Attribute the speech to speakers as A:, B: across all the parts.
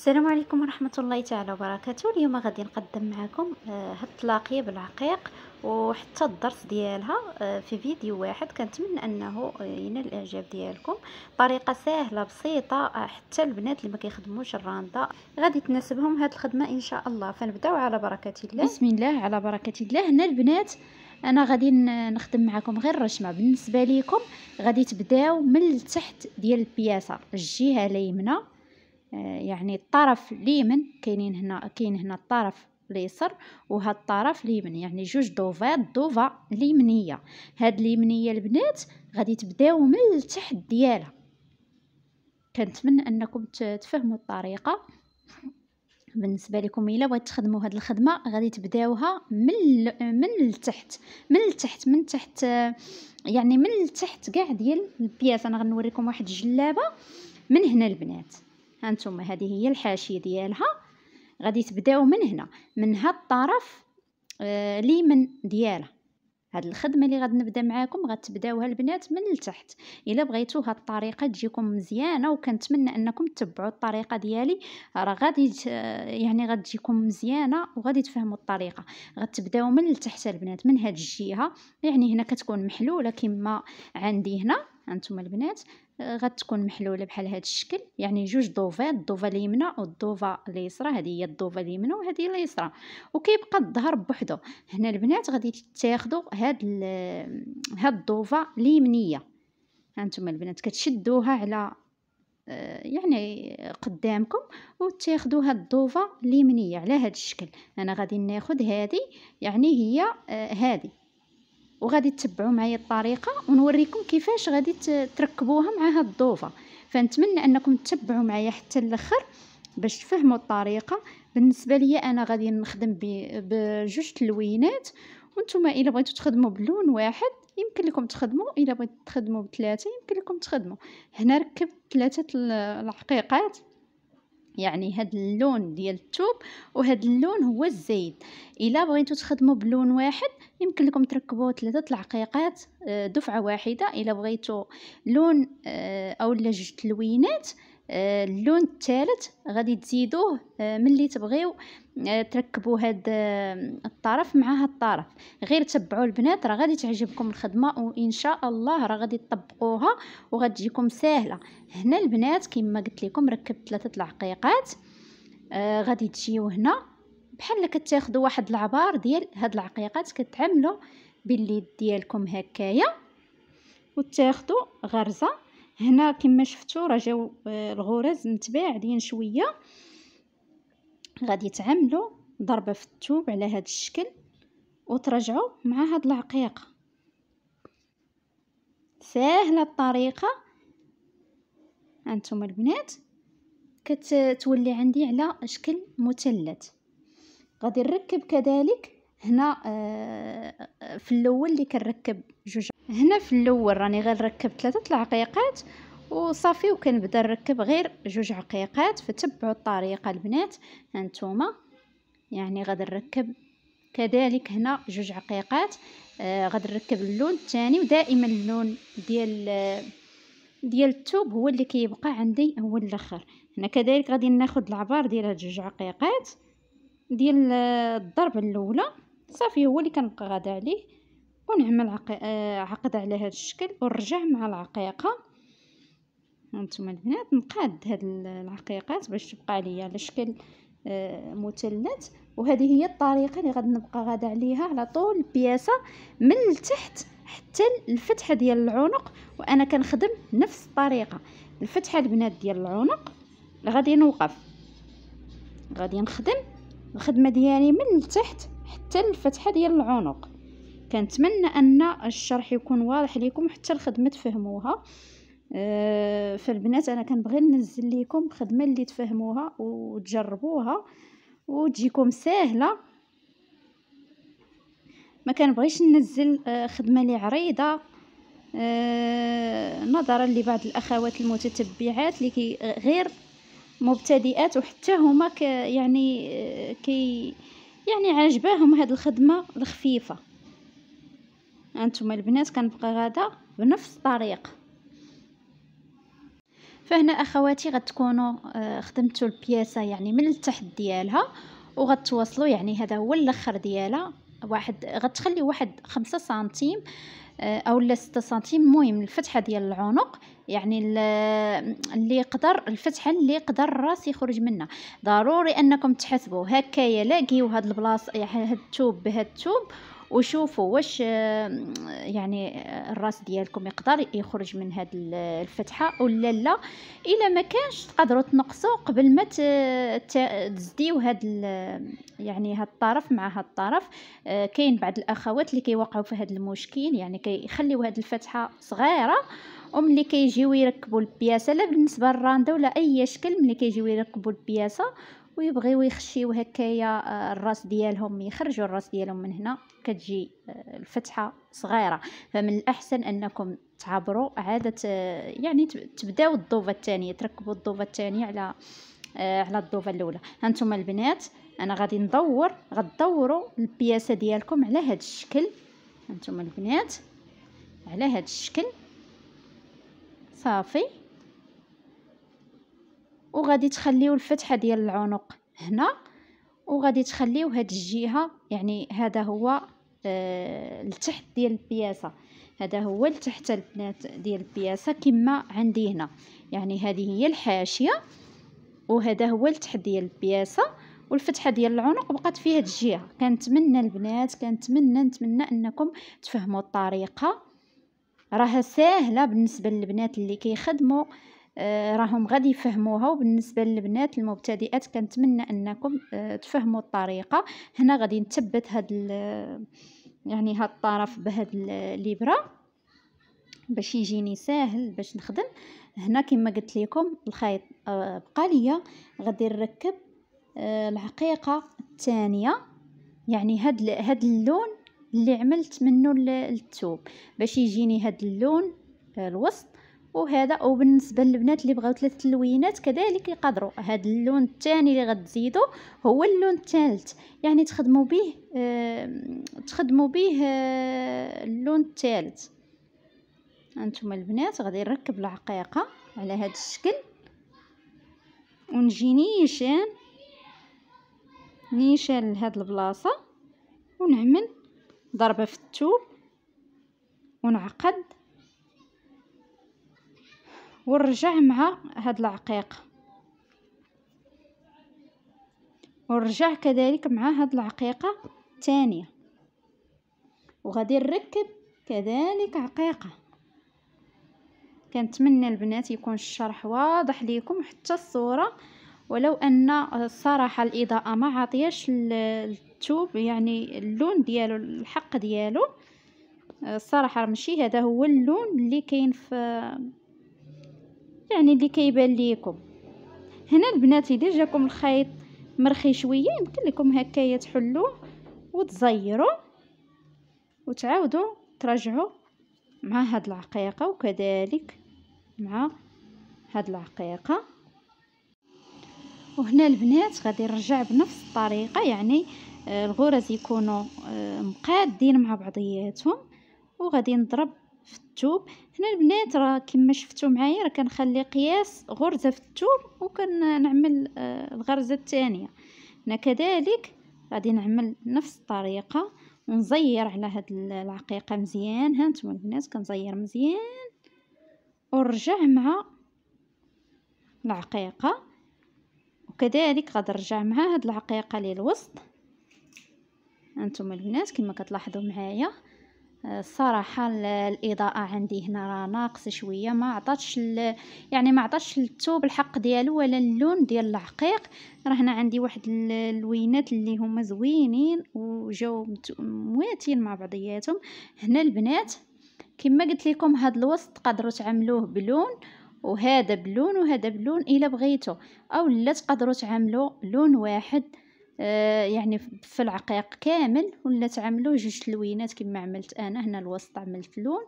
A: السلام عليكم ورحمة الله تعالى وبركاته اليوم غادي نقدم معكم آه، هاد الطلاقية بالعقيق وحتى الدرس ديالها آه، في فيديو واحد كنتمنى انه آه، ينال الاعجاب ديالكم طريقه سهله بسيطه حتى البنات اللي ما كيخدموش الرانده غادي تناسبهم هاد الخدمه ان شاء الله فنبداو على بركه الله بسم الله على بركه الله هنا البنات انا غادي نخدم معكم غير الرشمه بالنسبه ليكم غادي تبداو من التحت ديال البياسه الجهه اليمنى آه، يعني الطرف اليمن كاينين هنا كاين هنا الطرف اليسر وهذا الطرف اليمين يعني جوج دوفات دوفا اليمنيه هاد اليمنيه البنات غادي تبداو من التحت ديالها كنتمنى انكم تفهموا الطريقه بالنسبه لكم الا بغيتو تخدموا هاد الخدمه غادي تبداوها من من التحت من التحت من تحت آه، يعني من التحت كاع ديال البياس انا غنوريكم واحد الجلابه من هنا البنات هانتوما هذه هي الحاشيه ديالها غادي تبداو من هنا من هاد الطرف آه لي من ديالها هاد الخدمه اللي غادي نبدا معاكم غتبداوها البنات من التحت الا بغيتو هاد الطريقه تجيكم مزيانه وكنتمنى انكم تتبعوا الطريقه ديالي راه غادي آه، يعني غتجيكم مزيانه وغادي تفهموا الطريقه غتبداو من التحت البنات من هاد الجهه يعني هنا كتكون محلوله كما عندي هنا انتم البنات غتكون محلوله بحال هذا الشكل يعني جوج ضوفات الضوفه اليمنى والضوفه اليسرى هذه هي الضوفه اليمنى وهذه اليسرى وكيبقى الظهر بوحدو هنا البنات غادي تاخذوا هاد هاد الضوفه اليمنيه هانتوما البنات كتشدوها على آه، يعني قدامكم وتاخذوا هاد الضوفه اليمنيه على هاد الشكل انا غادي ناخذ هذه يعني هي هذه آه، وغادي تتبعوا معايا الطريقه ونوريكم كيفاش غادي تركبوها مع هاد الضوفه فنتمنى انكم تتبعوا معايا حتى الاخر باش تفهموا الطريقه بالنسبه ليا انا غادي نخدم بجوج تلوينات وانتم الا بغيتوا تخدموا بلون واحد يمكن لكم تخدموا الا بغيتوا تخدموا بثلاثه يمكن لكم تخدموا هنا ركبت ثلاثه العقيقات يعني هاد اللون ديال التوب وهاد اللون هو الزايد الا بغيتو تخدموا بلون واحد يمكن لكم تركبوا ثلاثه العقيقات آه، دفعه واحده الا بغيتو لون آه، اولا جوج تلوينات آه، اللون الثالث غادي تزيدوه آه، ملي تبغيو آه، تركبوا هذا الطرف مع هذا الطرف غير تبعوا البنات راه غادي تعجبكم الخدمه وان شاء الله راه غادي تطبقوها وغتجيكم ساهله هنا البنات كما قلت لكم ركبت ثلاثه العقيقات غادي تجيو هنا بحال كتاخذوا واحد العبار ديال هاد العقيقات كتعملوا باليد ديالكم هكايا وتاخذوا غرزه هنا كما شفتوا راه آه، جاو الغرز متباعدين شويه غادي تعملوا ضربه في الثوب على هذا الشكل وترجعوا مع هاد العقيقه سهله الطريقه انتم البنات كتولي عندي على شكل مثلث غادي نركب كذلك هنا آه في الاول اللي كنركب جوج هنا في الاول راني غير ركبت ثلاثه العقيقات وصافي وكنبدا نركب غير جوج عقيقات فتبعوا الطريقه البنات هانتوما يعني غادي نركب كذلك هنا جوج عقيقات آه غادي نركب اللون الثاني ودائما اللون ديال آه، ديال الثوب هو اللي كيبقى عندي هو الاخر هنا كذلك غادي ناخذ العبار ديال هاد جوج عقيقات ديال آه، الضربه الاولى صافي هو اللي كنبقى غادا عليه ونعمل آه، عقد على هذا الشكل ونرجع مع العقيقه هانتوما البنات نقاد هاد العقيقات باش تبقى عليا على شكل آه، مثلث وهذه هي الطريقه اللي غادي نبقى غادا عليها على طول البياسه من التحت حتى الفتحه ديال العنق وانا كنخدم نفس الطريقه الفتحه البنات ديال العنق غادي نوقف غادي نخدم الخدمه ديالي من التحت حتى الفتحه ديال العنق كنتمنى ان الشرح يكون واضح لكم حتى الخدمه تفهموها أه فالبنات انا كنبغي ننزل لكم خدمه اللي تفهموها وتجربوها وتجيكم ساهله ما كنبغيش ننزل آه، خدمه لي عريضه أه نظرا لبعض الاخوات المتتبعات اللي آه، غير مبتدئات وحتى هما يعني آه، كي يعني عجباهم هاد الخدمه الخفيفه انتم البنات كنبقى غاده بنفس الطريقه فهنا اخواتي غتكونوا آه، خدمتوا البياسه يعني من التحت ديالها وغتواصلوا يعني هذا هو الاخر ديالها واحد غتخلي واحد خمسة سنتيم آه، اولا ستة سنتيم المهم الفتحه ديال العنق يعني اللي يقدر الفتحه اللي يقدر الراس يخرج منها ضروري انكم تحسبوا هكايا لاقيو هاد البلاصه يعني هاد الثوب بهاد الثوب وشوفوا واش يعني آه، الراس ديالكم يقدر يخرج من هاد الفتحه ولا لا الا ما كانش تقدروا تنقصوا قبل ما تزديوا هاد يعني هاد الطرف مع هاد الطرف آه، كاين بعض الاخوات اللي كيوقعوا في هاد المشكل يعني كيخليو هاد الفتحه صغيره وملي كيجيو يركبوا البياسه لا بالنسبه للراندة ولا اي شكل ملي كيجيو يركبوا البياسه ويبغيو يخشيو هكايا آه، الراس ديالهم يخرجوا الراس ديالهم من هنا كتجي آه، الفتحه صغيره فمن الاحسن انكم تعبروا عاده آه، يعني تبداو الضوفه الثانيه تركبوا الضوفه الثانيه على على الضوفه الاولى هانتوما البنات انا غادي ندور غدوروا البياسه ديالكم على هذا الشكل هانتوما البنات على هذا الشكل صافي وغادي تخليو الفتحه ديال العنق هنا وغادي تخليو هاد الجهه يعني هذا هو آه التحت ديال البياسه هذا هو التحت البنات ديال البياسه كما عندي هنا يعني هذه هي الحاشيه وهذا هو التحت ديال البياسه والفتحه ديال العنق بقات في هاد الجهه كنتمنى البنات كنتمنى نتمنى انكم تفهموا الطريقه راها ساهله بالنسبه للبنات اللي كيخدموا آه، راهم غادي يفهموها وبالنسبه للبنات المبتدئات كنتمنى انكم آه، تفهموا الطريقه هنا غادي نثبت هاد يعني هاد الطرف بهاد الابره باش يجيني ساهل باش نخدم هنا كما قلت لكم الخيط آه، بقى ليا غادي نركب العقيقه الثانيه يعني هاد هاد اللون اللي عملت منه الثوب باش يجيني هاد اللون الوسط وهذا او بالنسبه للبنات اللي بغاو ثلاثه اللوينات كذلك يقدروا هذا اللون الثاني اللي غتزيدوا هو اللون الثالث يعني تخدموا به آه تخدموا به آه اللون الثالث انتم البنات غادي نركب العقيقه على هذا الشكل ونجي نيشان نيشان لهاد البلاصه ونعمل ضربه في الثوب ونعقد ونرجع مع هاد العقيق ونرجع كذلك مع هاد العقيقة الثانية وغادي نركب كذلك عقيقة كنتمنى البنات يكون الشرح واضح ليكم حتى الصورة ولو ان الصراحه الاضاءه ما عطياش الثوب يعني اللون ديالو الحق ديالو الصراحه ماشي هذا هو اللون اللي كاين في يعني اللي كيبان ليكم هنا البنات الا جاكم الخيط مرخي شويه يمكن لكم هكايا تحلوه وتزيروا وتعاودوا ترجعوا مع هاد العقيقه وكذلك مع هاد العقيقه وهنا البنات غادي نرجع بنفس الطريقه يعني آه، الغرز يكونوا آه، مقادين مع بعضياتهم وغادي نضرب في الثوب هنا البنات راه كما شفتوا معايا راه كنخلي قياس غرزه في الثوب وكنعمل آه، الغرزه الثانيه هنا كذلك غادي نعمل نفس الطريقه ونزير على هاد العقيقه مزيان هانتوما البنات كنزير مزيان ونرجع مع العقيقه وكذلك نرجع مع هاد العقيقه للوسط هانتوما البنات كما كتلاحظوا معايا الصراحه الاضاءه عندي هنا راه ناقص شويه ما عطاتش يعني ما عطاتش الثوب الحق ديالو ولا اللون ديال العقيق راه هنا عندي واحد اللوينات اللي هما زوينين وجاو مواتين مع بعضياتهم هنا البنات كما قلت لكم هذا الوسط تقدروا تعملوه بلون وهذا بلون وهذا بلون الا بغيتو اولا تقدروا تعملوا لون واحد آه، يعني في العقيق كامل ولا تعملوا جوج تلوينات كما عملت انا هنا الوسط عملت لون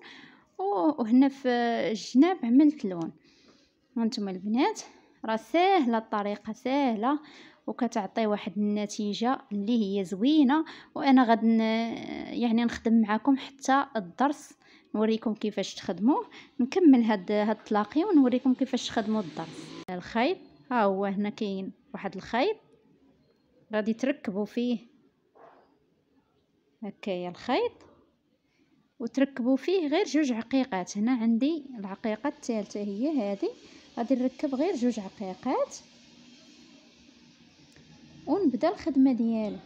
A: وهنا في الجناب عملت لون هانتوما البنات راه ساهله الطريقه ساهله وكتعطي واحد النتيجه اللي هي زوينه وانا غد يعني نخدم معكم حتى الدرس نوريكم كيفاش تخدموه نكمل هاد هاد الطلاقي ونوريكم كيفاش تخدموا الدرس الخيط ها هو هنا كاين واحد الخيط غادي تركبوا فيه هكايا الخيط وتركبوا فيه غير جوج عقيقات هنا عندي العقيقه الثالثه هي هذه غادي نركب غير جوج عقيقات ونبدا الخدمه ديالي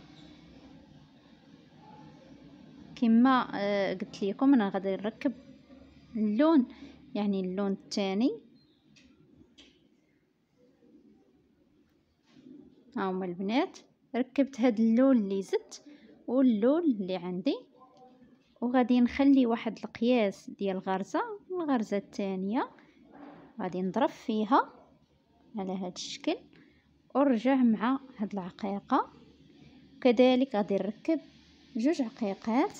A: كما آه، قلت لكم انا غادي نركب اللون يعني اللون الثاني ها هما البنات ركبت هاد اللون اللي زدت واللون اللي عندي وغادي نخلي واحد القياس ديال غرزه الغرزه الثانيه غادي نضرب فيها على هاد الشكل ورجع مع هاد العقيقه كذلك غادي نركب جوج عقيقات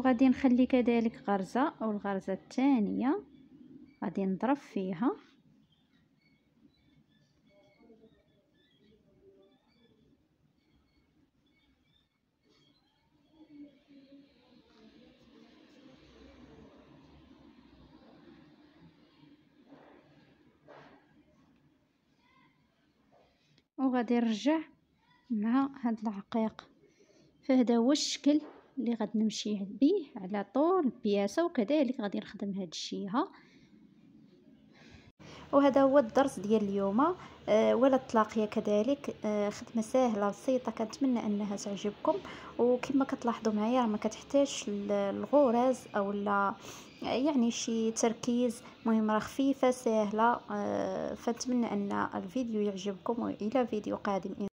A: وغادي نخلي كذلك غرزة أو الغرزة الثانية غادي نضرب فيها وغادي نرجع مع هاد العقيق فهذا هو الشكل اللي غادي نمشي بيه على طول البياسه وكذلك غادي نخدم هاد الشيها وهذا هو الدرس ديال اليوم أه ولا الطلاقيه كذلك أه خدمه سهله بسيطه كنتمنى انها تعجبكم وكما كتلاحظوا معايا ما كتحتاج الغرز او لا يعني شي تركيز مهم راه خفيفه سهله أه فنتمنى ان الفيديو يعجبكم والى فيديو قادم